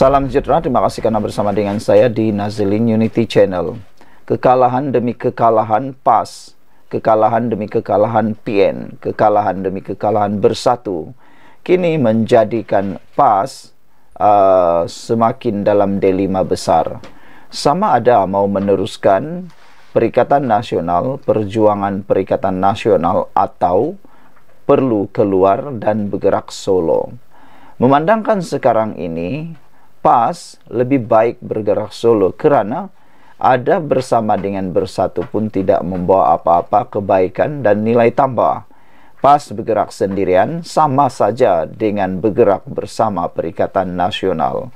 Salam sejahtera, terima kasih kerana bersama dengan saya di Nazilin Unity Channel. Kekalahan demi kekalahan PAS, kekalahan demi kekalahan PN, kekalahan demi kekalahan bersatu. Kini menjadikan PAS uh, semakin dalam delima besar. Sama ada mau meneruskan Perikatan Nasional, Perjuangan Perikatan Nasional atau perlu keluar dan bergerak solo. Memandangkan sekarang ini, pas lebih baik bergerak solo kerana ada bersama dengan bersatu pun tidak membawa apa-apa kebaikan dan nilai tambah. Pas bergerak sendirian sama saja dengan bergerak bersama Perikatan Nasional.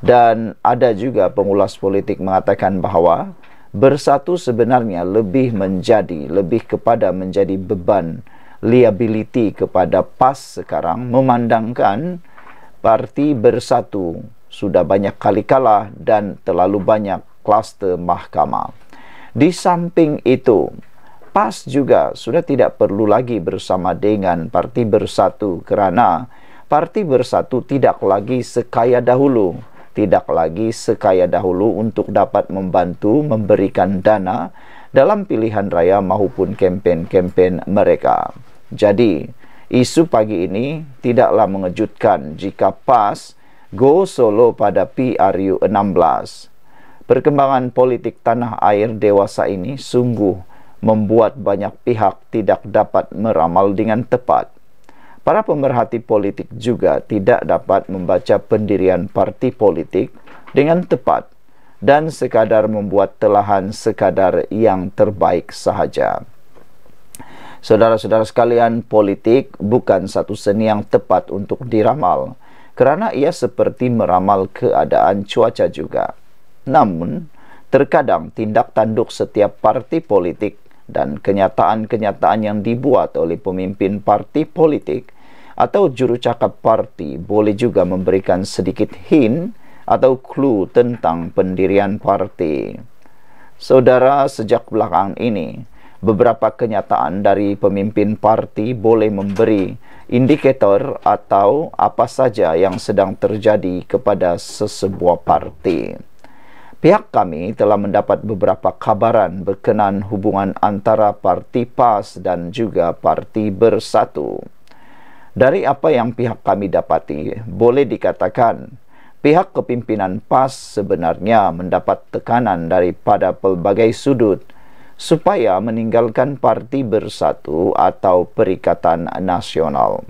Dan ada juga pengulas politik mengatakan bahawa bersatu sebenarnya lebih menjadi lebih kepada menjadi beban liability kepada PAS sekarang memandangkan parti bersatu sudah banyak kali kalah dan terlalu banyak kluster mahkamah. Di samping itu, PAS juga sudah tidak perlu lagi bersama dengan Parti Bersatu kerana Parti Bersatu tidak lagi sekaya dahulu. Tidak lagi sekaya dahulu untuk dapat membantu memberikan dana dalam pilihan raya maupun kempen-kempen mereka. Jadi, isu pagi ini tidaklah mengejutkan jika PAS mengejutkan Go Solo pada PRU 16. Perkembangan politik tanah air dewasa ini sungguh membuat banyak pihak tidak dapat meramal dengan tepat. Para pemerhati politik juga tidak dapat membaca pendirian parti politik dengan tepat dan sekadar membuat telahan sekadar yang terbaik sahaja. Saudara-saudara sekalian, politik bukan satu seni yang tepat untuk diramal kerana ia seperti meramal keadaan cuaca juga. Namun, terkadang tindak tanduk setiap parti politik dan kenyataan-kenyataan yang dibuat oleh pemimpin parti politik atau jurucakap parti boleh juga memberikan sedikit hint atau clue tentang pendirian parti. Saudara sejak belakangan ini, beberapa kenyataan dari pemimpin parti boleh memberi indikator atau apa saja yang sedang terjadi kepada sesebuah parti. Pihak kami telah mendapat beberapa kabaran berkenaan hubungan antara parti PAS dan juga parti Bersatu. Dari apa yang pihak kami dapati, boleh dikatakan pihak kepimpinan PAS sebenarnya mendapat tekanan daripada pelbagai sudut supaya meninggalkan Parti Bersatu atau Perikatan Nasional.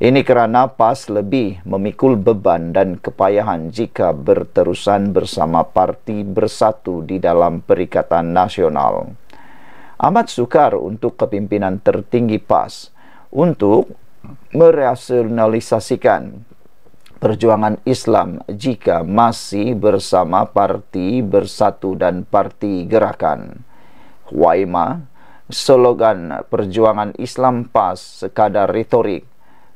Ini kerana PAS lebih memikul beban dan kepayahan jika berterusan bersama Parti Bersatu di dalam Perikatan Nasional. Amat sukar untuk kepimpinan tertinggi PAS untuk merasionalisasikan perjuangan Islam jika masih bersama Parti Bersatu dan Parti Gerakan. Waima, slogan perjuangan Islam PAS sekadar retorik,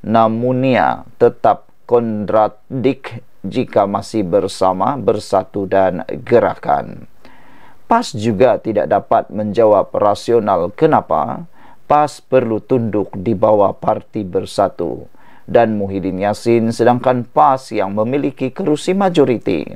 namunia tetap kontradik jika masih bersama, bersatu dan gerakan. PAS juga tidak dapat menjawab rasional kenapa PAS perlu tunduk di bawah parti bersatu dan Muhyiddin Yassin sedangkan PAS yang memiliki kerusi majoriti.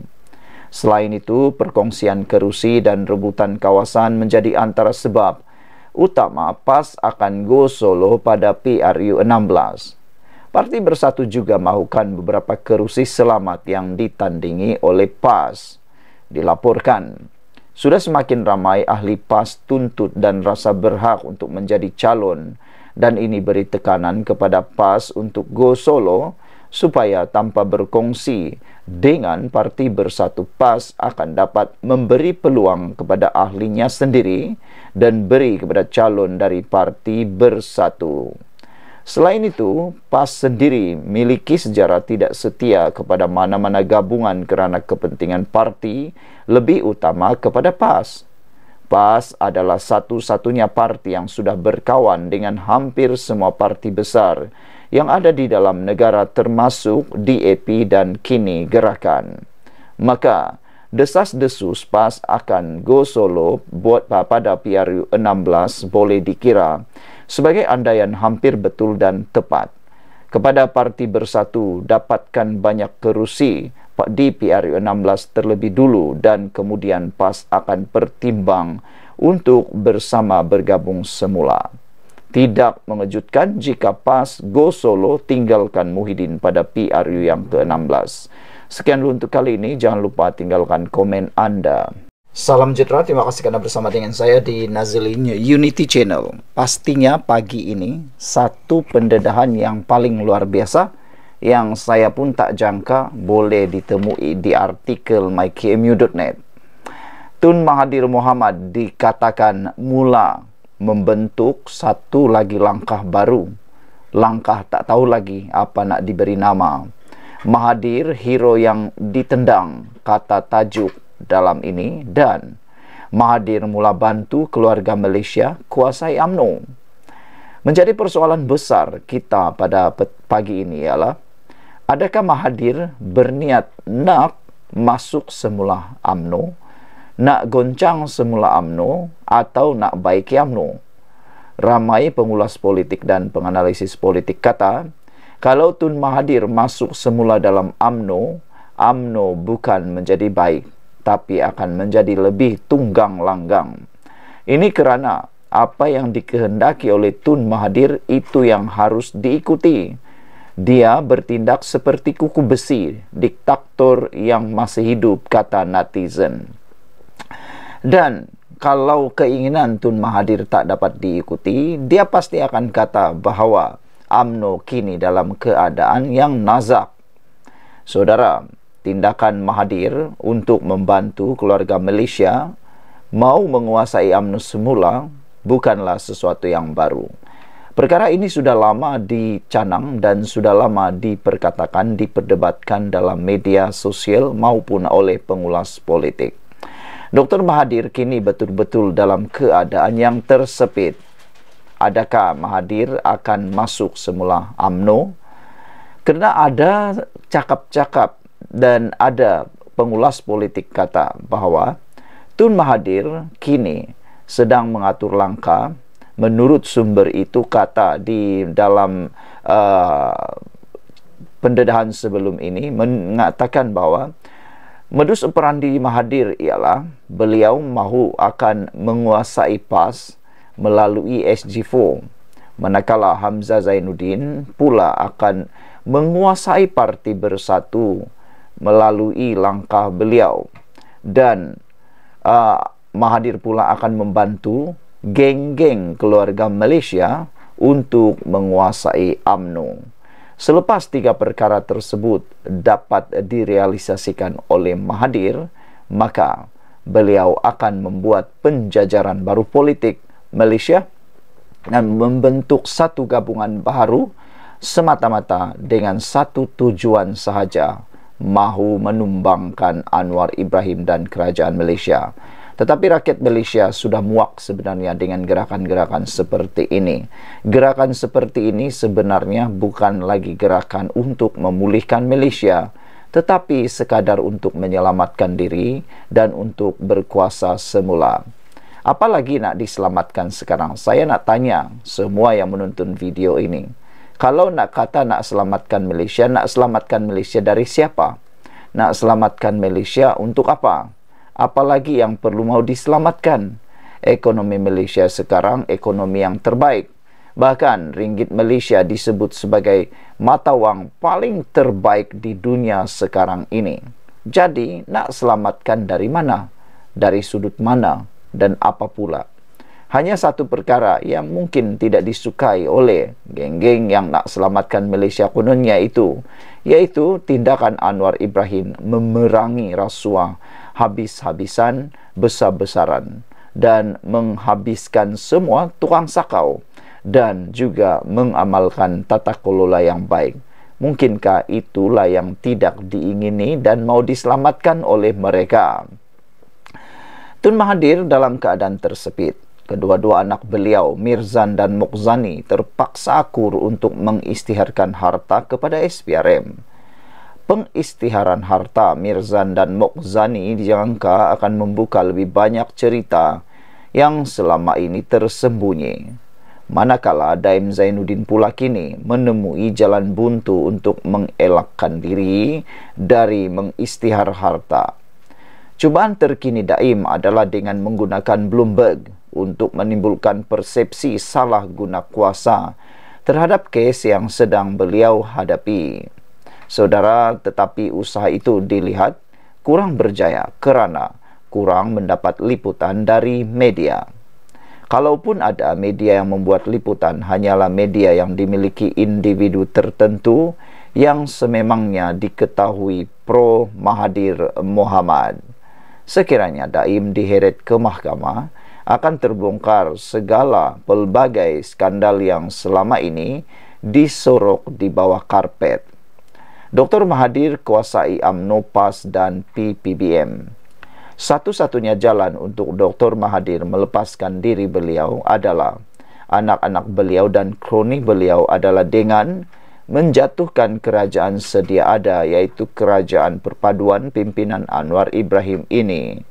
Selain itu, perkongsian kerusi dan rebutan kawasan menjadi antara sebab utama PAS akan go solo pada PRU 16. Parti Bersatu juga mahukan beberapa kerusi selamat yang ditandingi oleh PAS. Dilaporkan, sudah semakin ramai ahli PAS tuntut dan rasa berhak untuk menjadi calon dan ini beri tekanan kepada PAS untuk go solo supaya tanpa berkongsi dengan parti bersatu PAS akan dapat memberi peluang kepada ahlinya sendiri dan beri kepada calon dari parti bersatu. Selain itu, PAS sendiri miliki sejarah tidak setia kepada mana-mana gabungan kerana kepentingan parti lebih utama kepada PAS. PAS adalah satu-satunya parti yang sudah berkawan dengan hampir semua parti besar yang ada di dalam negara termasuk DAP dan kini gerakan. Maka, desas desus PAS akan go solo buat pada PRU 16 boleh dikira sebagai andaian hampir betul dan tepat. Kepada Parti Bersatu dapatkan banyak kerusi di PRU 16 terlebih dulu dan kemudian PAS akan pertimbang untuk bersama bergabung semula. Tidak mengejutkan jika PAS Go Solo tinggalkan Muhyiddin pada PRU yang ke-16. Sekian dulu untuk kali ini. Jangan lupa tinggalkan komen anda. Salam sejahtera. Terima kasih kerana bersama dengan saya di Nazili Unity Channel. Pastinya pagi ini satu pendedahan yang paling luar biasa yang saya pun tak jangka boleh ditemui di artikel mykmu.net. Tun Mahathir Muhammad dikatakan mula membentuk satu lagi langkah baru. Langkah tak tahu lagi apa nak diberi nama. Mahadir hero yang ditendang kata tajuk dalam ini dan Mahadir mula bantu keluarga Malaysia kuasai UMNO. Menjadi persoalan besar kita pada pagi ini ialah adakah Mahadir berniat nak masuk semula UMNO nak goncang semula AMNO atau nak baik AMNO, Ramai pengulas politik dan penganalisis politik kata, kalau Tun Mahathir masuk semula dalam AMNO, AMNO bukan menjadi baik, tapi akan menjadi lebih tunggang langgang. Ini kerana apa yang dikehendaki oleh Tun Mahathir itu yang harus diikuti. Dia bertindak seperti kuku besi, diktator yang masih hidup, kata netizen. Dan kalau keinginan Tun Mahathir tak dapat diikuti, dia pasti akan kata bahawa UMNO kini dalam keadaan yang nazak. Saudara, tindakan Mahathir untuk membantu keluarga Malaysia mau menguasai UMNO semula bukanlah sesuatu yang baru. Perkara ini sudah lama dicanang dan sudah lama diperkatakan, diperdebatkan dalam media sosial maupun oleh pengulas politik. Dr. Mahathir kini betul-betul dalam keadaan yang tersepit. Adakah Mahathir akan masuk semula UMNO? Kerana ada cakap-cakap dan ada pengulas politik kata bahawa Tun Mahathir kini sedang mengatur langkah menurut sumber itu kata di dalam uh, pendedahan sebelum ini mengatakan bahawa Modus operandi Mahadir ialah beliau mahu akan menguasai PAS melalui SG4 manakala Hamzah Zainuddin pula akan menguasai Parti Bersatu melalui langkah beliau dan uh, Mahathir pula akan membantu geng-geng keluarga Malaysia untuk menguasai AMNO. Selepas tiga perkara tersebut dapat direalisasikan oleh Mahathir, maka beliau akan membuat penjajaran baru politik Malaysia dan membentuk satu gabungan baru semata-mata dengan satu tujuan sahaja, mahu menumbangkan Anwar Ibrahim dan kerajaan Malaysia. Tetapi rakyat Malaysia sudah muak sebenarnya dengan gerakan-gerakan seperti ini. Gerakan seperti ini sebenarnya bukan lagi gerakan untuk memulihkan Malaysia, tetapi sekadar untuk menyelamatkan diri dan untuk berkuasa semula. Apalagi nak diselamatkan sekarang? Saya nak tanya semua yang menonton video ini. Kalau nak kata nak selamatkan Malaysia, nak selamatkan Malaysia dari siapa? Nak selamatkan Malaysia untuk Apa? apalagi yang perlu mau diselamatkan. Ekonomi Malaysia sekarang ekonomi yang terbaik. Bahkan ringgit Malaysia disebut sebagai mata wang paling terbaik di dunia sekarang ini. Jadi nak selamatkan dari mana? Dari sudut mana? Dan apa pula? Hanya satu perkara yang mungkin tidak disukai oleh geng-geng yang nak selamatkan Malaysia kononnya itu, yaitu tindakan Anwar Ibrahim memerangi rasuah habis-habisan besar-besaran dan menghabiskan semua tukang sakau dan juga mengamalkan tata kelola yang baik. Mungkinkah itulah yang tidak diingini dan mau diselamatkan oleh mereka? Tun Mahathir dalam keadaan tersepit. Kedua-dua anak beliau, Mirzan dan Mukzani, terpaksa akur untuk mengistiharkan harta kepada SPRM pengistiharan harta Mirzan dan Mokzani dijangka akan membuka lebih banyak cerita yang selama ini tersembunyi. Manakala Daim Zainuddin pula kini menemui jalan buntu untuk mengelakkan diri dari mengistihar harta. Cubaan terkini Daim adalah dengan menggunakan Bloomberg untuk menimbulkan persepsi salah guna kuasa terhadap kes yang sedang beliau hadapi saudara tetapi usaha itu dilihat kurang berjaya kerana kurang mendapat liputan dari media kalaupun ada media yang membuat liputan hanyalah media yang dimiliki individu tertentu yang sememangnya diketahui pro Mahadir Muhammad sekiranya daim diheret ke mahkamah akan terbongkar segala pelbagai skandal yang selama ini disorok di bawah karpet Dr. Mahathir kuasai UMNO PAS dan PPBM. Satu-satunya jalan untuk Dr. Mahathir melepaskan diri beliau adalah anak-anak beliau dan kroni beliau adalah dengan menjatuhkan kerajaan sedia ada iaitu kerajaan perpaduan pimpinan Anwar Ibrahim ini.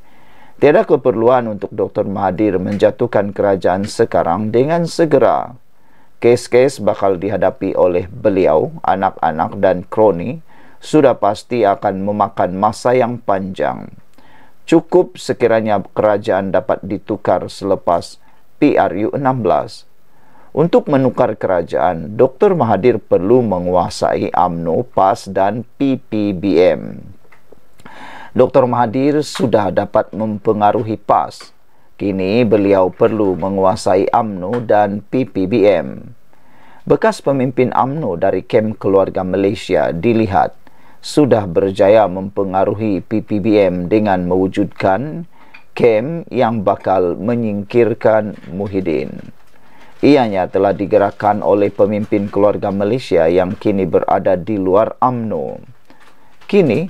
Tiada keperluan untuk Dr. Mahathir menjatuhkan kerajaan sekarang dengan segera kes-kes bakal dihadapi oleh beliau, anak-anak dan kroni sudah pasti akan memakan masa yang panjang. Cukup sekiranya kerajaan dapat ditukar selepas PRU 16. Untuk menukar kerajaan, Dr. Mahathir perlu menguasai AMNO, PAS dan PPBM. Dr. Mahathir sudah dapat mempengaruhi PAS. Kini beliau perlu menguasai AMNO dan PPBM. Bekas pemimpin AMNO dari kem keluarga Malaysia dilihat sudah berjaya mempengaruhi PPBM dengan mewujudkan kem yang bakal menyingkirkan Muhyiddin. Ianya telah digerakkan oleh pemimpin keluarga Malaysia yang kini berada di luar AMNO. Kini,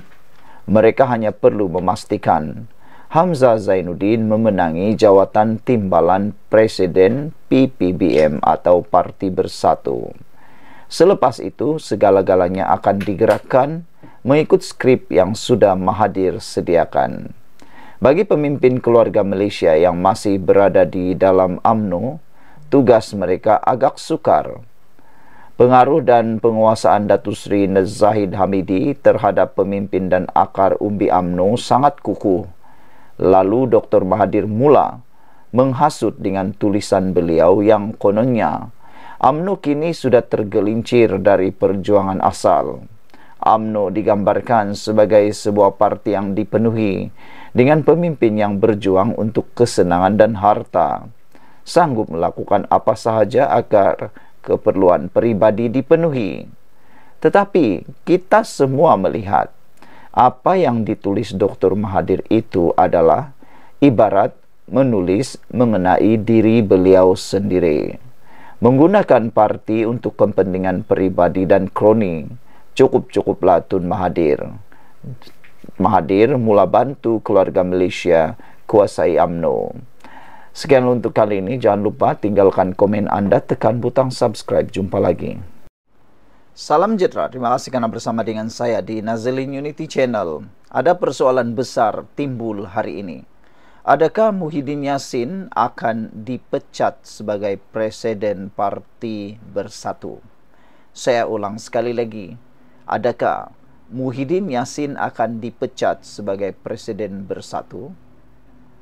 mereka hanya perlu memastikan Hamzah Zainuddin memenangi jawatan timbalan Presiden PPBM atau Parti Bersatu. Selepas itu, segala-galanya akan digerakkan mengikut skrip yang sudah mahadir sediakan. Bagi pemimpin keluarga Malaysia yang masih berada di dalam UMNO, tugas mereka agak sukar. Pengaruh dan penguasaan Datu Sri Nazahid Hamidi terhadap pemimpin dan akar umbi UMNO sangat kukuh. Lalu Dr. Mahathir mula menghasut dengan tulisan beliau yang kononnya Amnu kini sudah tergelincir dari perjuangan asal. Amnu digambarkan sebagai sebuah parti yang dipenuhi dengan pemimpin yang berjuang untuk kesenangan dan harta. Sanggup melakukan apa sahaja agar keperluan peribadi dipenuhi. Tetapi kita semua melihat apa yang ditulis Dr. Mahadir itu adalah ibarat menulis mengenai diri beliau sendiri. Menggunakan parti untuk kepentingan pribadi dan kroni, cukup-cukuplah Tun Mahadir Mahadir mula bantu keluarga Malaysia kuasai UMNO. Sekian untuk kali ini, jangan lupa tinggalkan komen Anda, tekan butang subscribe, jumpa lagi. Salam Jetra, terima kasih kerana bersama dengan saya di Nazilin Unity Channel. Ada persoalan besar timbul hari ini. Adakah Muhyiddin Yassin akan dipecat sebagai Presiden Parti Bersatu? Saya ulang sekali lagi. Adakah Muhyiddin Yassin akan dipecat sebagai Presiden Bersatu?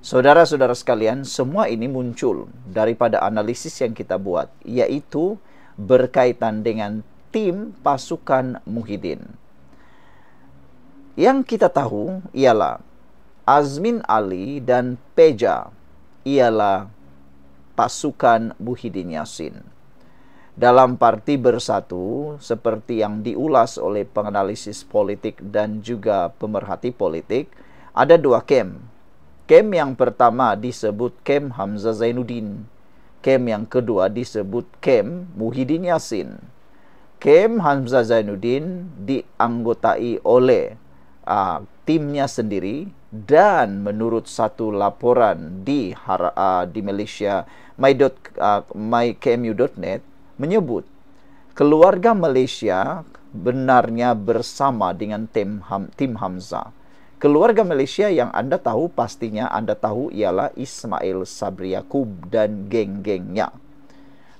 Saudara-saudara sekalian, semua ini muncul daripada analisis yang kita buat, iaitu berkaitan dengan tim pasukan Muhyiddin. Yang kita tahu ialah Azmin Ali dan Peja ialah pasukan Muhyiddin Yassin. Dalam parti bersatu, seperti yang diulas oleh penganalisis politik dan juga pemerhati politik, ada dua kem. Kem yang pertama disebut kem Hamzah Zainuddin. Kem yang kedua disebut kem Muhyiddin Yassin. Hakim Hamzah Zainuddin dianggotai oleh uh, timnya sendiri dan menurut satu laporan di uh, di Malaysia my dot, uh, mykmu.net menyebut keluarga Malaysia benarnya bersama dengan tim Ham, tim Hamzah. Keluarga Malaysia yang Anda tahu pastinya Anda tahu ialah Ismail Sabri dan geng-gengnya.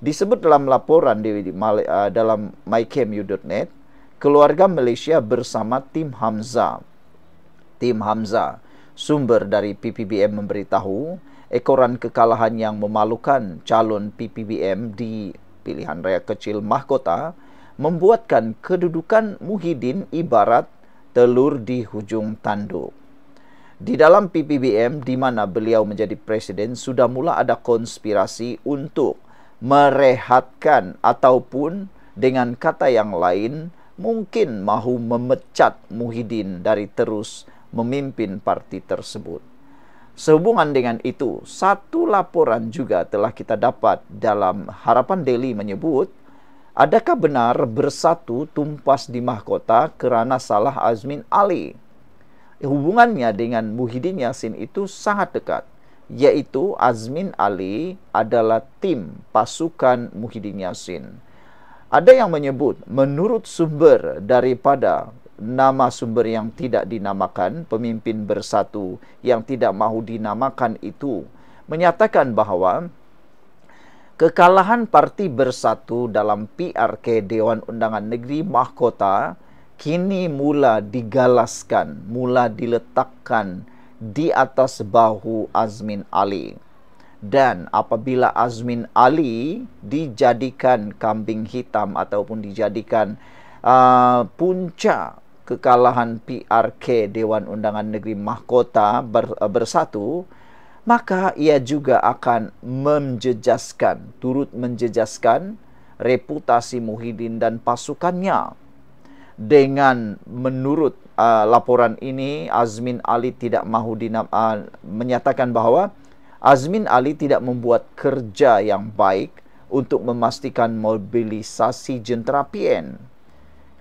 Disebut dalam laporan di, di uh, dalam mycamu.net, keluarga Malaysia bersama tim Hamza. Tim Hamza, sumber dari PPBM memberitahu, ekoran kekalahan yang memalukan calon PPBM di pilihan raya kecil mahkota membuatkan kedudukan Muhyiddin ibarat telur di hujung tanduk. Di dalam PPBM di mana beliau menjadi presiden sudah mula ada konspirasi untuk merehatkan ataupun dengan kata yang lain mungkin mahu memecat Muhyiddin dari terus memimpin parti tersebut. Sehubungan dengan itu, satu laporan juga telah kita dapat dalam Harapan Delhi menyebut adakah benar bersatu tumpas di mahkota kerana salah Azmin Ali? Hubungannya dengan Muhyiddin Yassin itu sangat dekat yaitu Azmin Ali adalah tim pasukan Muhyiddin Yassin. Ada yang menyebut menurut sumber daripada nama sumber yang tidak dinamakan pemimpin bersatu yang tidak mahu dinamakan itu menyatakan bahawa kekalahan parti bersatu dalam PRK Dewan Undangan Negeri Mahkota kini mula digalaskan, mula diletakkan di atas bahu Azmin Ali. Dan apabila Azmin Ali dijadikan kambing hitam ataupun dijadikan uh, punca kekalahan PRK Dewan Undangan Negeri Mahkota ber, uh, bersatu, maka ia juga akan menjejaskan, turut menjejaskan reputasi Muhyiddin dan pasukannya dengan menurut uh, laporan ini Azmin Ali tidak mahu dinam, uh, ah, menyatakan bahawa Azmin Ali tidak membuat kerja yang baik untuk memastikan mobilisasi jentera PN.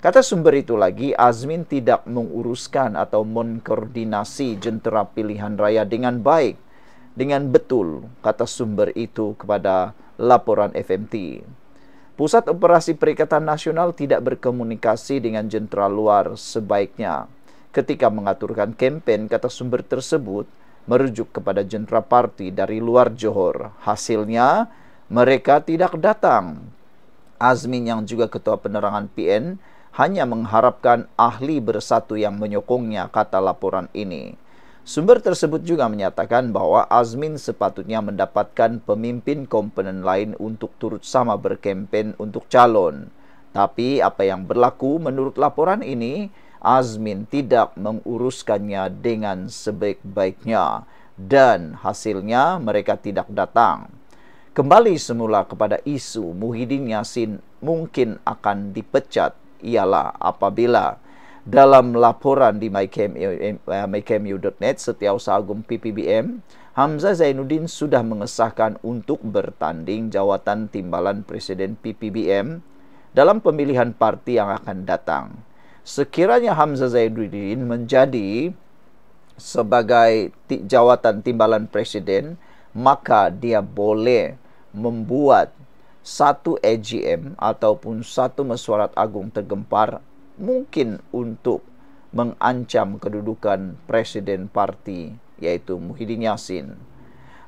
Kata sumber itu lagi, Azmin tidak menguruskan atau mengkoordinasi jentera pilihan raya dengan baik, dengan betul, kata sumber itu kepada laporan FMT. Pusat Operasi Perikatan Nasional tidak berkomunikasi dengan jentera luar sebaiknya. Ketika mengaturkan kempen, kata sumber tersebut, merujuk kepada jentera parti dari luar Johor. Hasilnya, mereka tidak datang. Azmin yang juga ketua penerangan PN hanya mengharapkan ahli bersatu yang menyokongnya, kata laporan ini. Sumber tersebut juga menyatakan bahwa Azmin sepatutnya mendapatkan pemimpin komponen lain untuk turut sama berkempen untuk calon. Tapi apa yang berlaku menurut laporan ini, Azmin tidak menguruskannya dengan sebaik-baiknya dan hasilnya mereka tidak datang. Kembali semula kepada isu Muhyiddin Yassin mungkin akan dipecat ialah apabila dalam laporan di eh, mykmu.net setiausaha agung PPBM, Hamzah Zainuddin sudah mengesahkan untuk bertanding jawatan timbalan Presiden PPBM dalam pemilihan parti yang akan datang. Sekiranya Hamzah Zainuddin menjadi sebagai jawatan timbalan Presiden, maka dia boleh membuat satu AGM ataupun satu mesyuarat agung tergempar mungkin untuk mengancam kedudukan presiden parti yaitu Muhyiddin Yassin.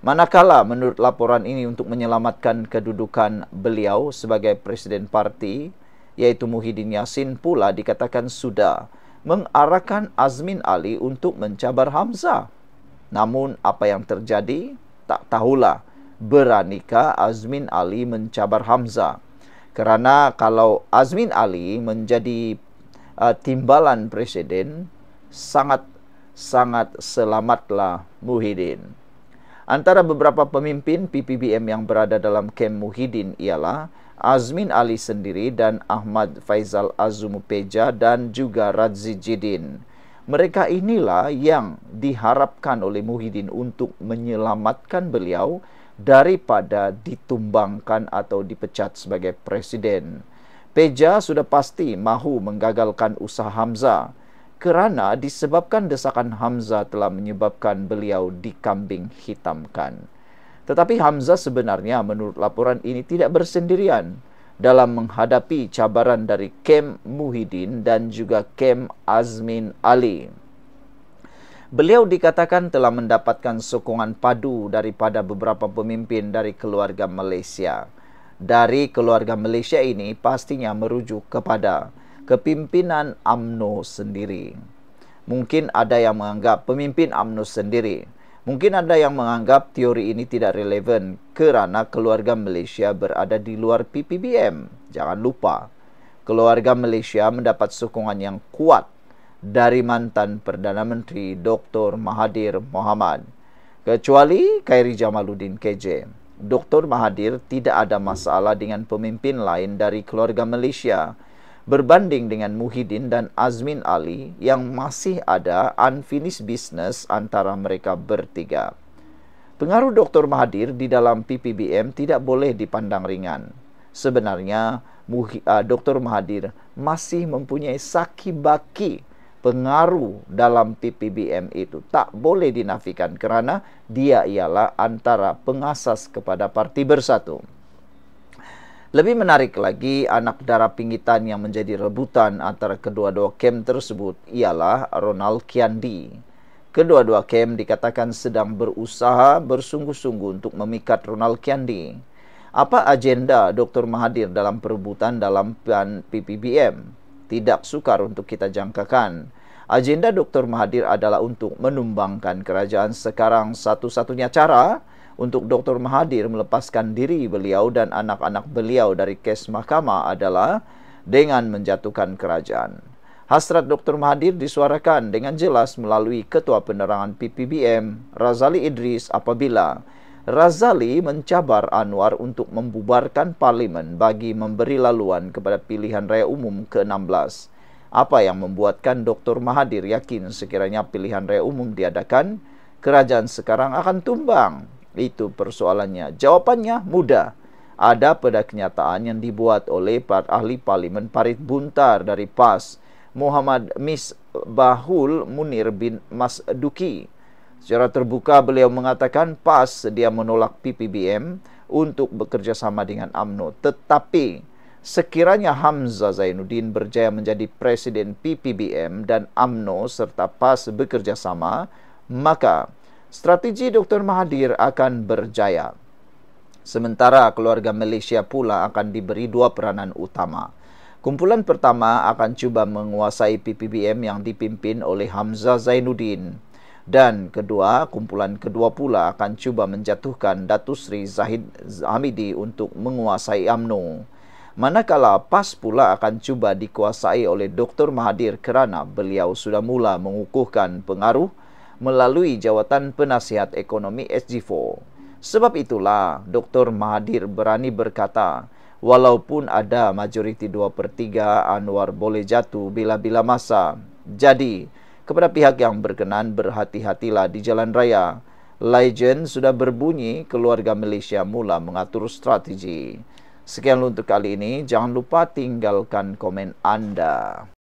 Manakala menurut laporan ini untuk menyelamatkan kedudukan beliau sebagai presiden parti yaitu Muhyiddin Yassin pula dikatakan sudah mengarahkan Azmin Ali untuk mencabar Hamzah. Namun apa yang terjadi tak tahulah beranikah Azmin Ali mencabar Hamzah. Kerana kalau Azmin Ali menjadi uh, timbalan presiden sangat sangat selamatlah Muhyiddin. Antara beberapa pemimpin PPBM yang berada dalam kem Muhyiddin ialah Azmin Ali sendiri dan Ahmad Faizal Azumu Peja dan juga Radzi Jidin. Mereka inilah yang diharapkan oleh Muhyiddin untuk menyelamatkan beliau daripada ditumbangkan atau dipecat sebagai presiden. Peja sudah pasti mahu menggagalkan usaha Hamzah kerana disebabkan desakan Hamzah telah menyebabkan beliau dikambing hitamkan. Tetapi Hamzah sebenarnya menurut laporan ini tidak bersendirian dalam menghadapi cabaran dari Kem Muhyiddin dan juga Kem Azmin Ali. Beliau dikatakan telah mendapatkan sokongan padu daripada beberapa pemimpin dari keluarga Malaysia. Malaysia dari keluarga Malaysia ini pastinya merujuk kepada kepimpinan AMNO sendiri. Mungkin ada yang menganggap pemimpin AMNO sendiri. Mungkin ada yang menganggap teori ini tidak relevan kerana keluarga Malaysia berada di luar PPBM. Jangan lupa, keluarga Malaysia mendapat sokongan yang kuat dari mantan Perdana Menteri Dr. Mahathir Mohamad. Kecuali Khairi Jamaluddin KJ. Dr. Mahathir tidak ada masalah dengan pemimpin lain dari keluarga Malaysia berbanding dengan Muhyiddin dan Azmin Ali yang masih ada unfinished business antara mereka bertiga. Pengaruh Dr. Mahathir di dalam PPBM tidak boleh dipandang ringan. Sebenarnya, eh, Dr. Mahathir masih mempunyai saki baki pengaruh dalam PPBM itu tak boleh dinafikan kerana dia ialah antara pengasas kepada Parti Bersatu. Lebih menarik lagi, anak darah pingitan yang menjadi rebutan antara kedua-dua kem tersebut ialah Ronald Kiandi. Kedua-dua kem dikatakan sedang berusaha bersungguh-sungguh untuk memikat Ronald Kiandi. Apa agenda Dr. Mahathir dalam perebutan dalam PPBM? tidak sukar untuk kita jangkakan. Agenda Dr. Mahathir adalah untuk menumbangkan kerajaan sekarang satu-satunya cara untuk Dr. Mahathir melepaskan diri beliau dan anak-anak beliau dari kes mahkamah adalah dengan menjatuhkan kerajaan. Hasrat Dr. Mahathir disuarakan dengan jelas melalui Ketua Penerangan PPBM Razali Idris apabila Razali mencabar Anwar untuk membubarkan parlimen bagi memberi laluan kepada pilihan raya umum ke-16. Apa yang membuatkan Dr. Mahathir yakin sekiranya pilihan raya umum diadakan, kerajaan sekarang akan tumbang? Itu persoalannya. Jawapannya mudah. Ada pada kenyataan yang dibuat oleh para ahli parlimen Parit Buntar dari PAS, Muhammad Misbahul Munir bin Masduki. Secara terbuka beliau mengatakan PAS sedia menolak PPBM untuk bekerjasama dengan AMNO. Tetapi sekiranya Hamzah Zainuddin berjaya menjadi presiden PPBM dan AMNO serta PAS bekerjasama, maka strategi Dr. Mahathir akan berjaya. Sementara keluarga Malaysia pula akan diberi dua peranan utama. Kumpulan pertama akan cuba menguasai PPBM yang dipimpin oleh Hamzah Zainuddin dan kedua kumpulan kedua pula akan cuba menjatuhkan Datu Sri Zahid Hamidi untuk menguasai AMNO. Manakala PAS pula akan cuba dikuasai oleh Dr. Mahathir kerana beliau sudah mula mengukuhkan pengaruh melalui jawatan penasihat ekonomi SG4. Sebab itulah Dr. Mahathir berani berkata, walaupun ada majoriti 2 per 3 Anwar boleh jatuh bila-bila masa. Jadi, kepada pihak yang berkenan berhati-hatilah di jalan raya. Legend sudah berbunyi, keluarga Malaysia mula mengatur strategi. Sekian untuk kali ini, jangan lupa tinggalkan komen Anda.